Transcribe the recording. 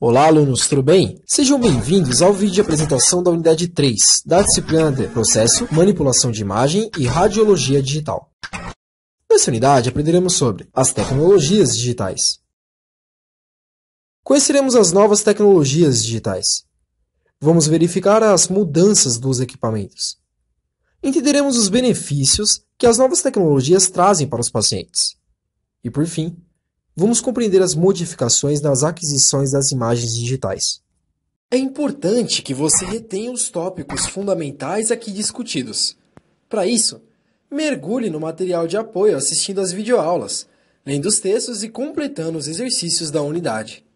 Olá, alunos, tudo bem? Sejam bem-vindos ao vídeo de apresentação da Unidade 3, da disciplina de Processo, Manipulação de Imagem e Radiologia Digital. Nessa unidade, aprenderemos sobre as tecnologias digitais. Conheceremos as novas tecnologias digitais. Vamos verificar as mudanças dos equipamentos. Entenderemos os benefícios que as novas tecnologias trazem para os pacientes. E, por fim, vamos compreender as modificações nas aquisições das imagens digitais. É importante que você retenha os tópicos fundamentais aqui discutidos. Para isso, mergulhe no material de apoio assistindo às videoaulas, lendo os textos e completando os exercícios da unidade.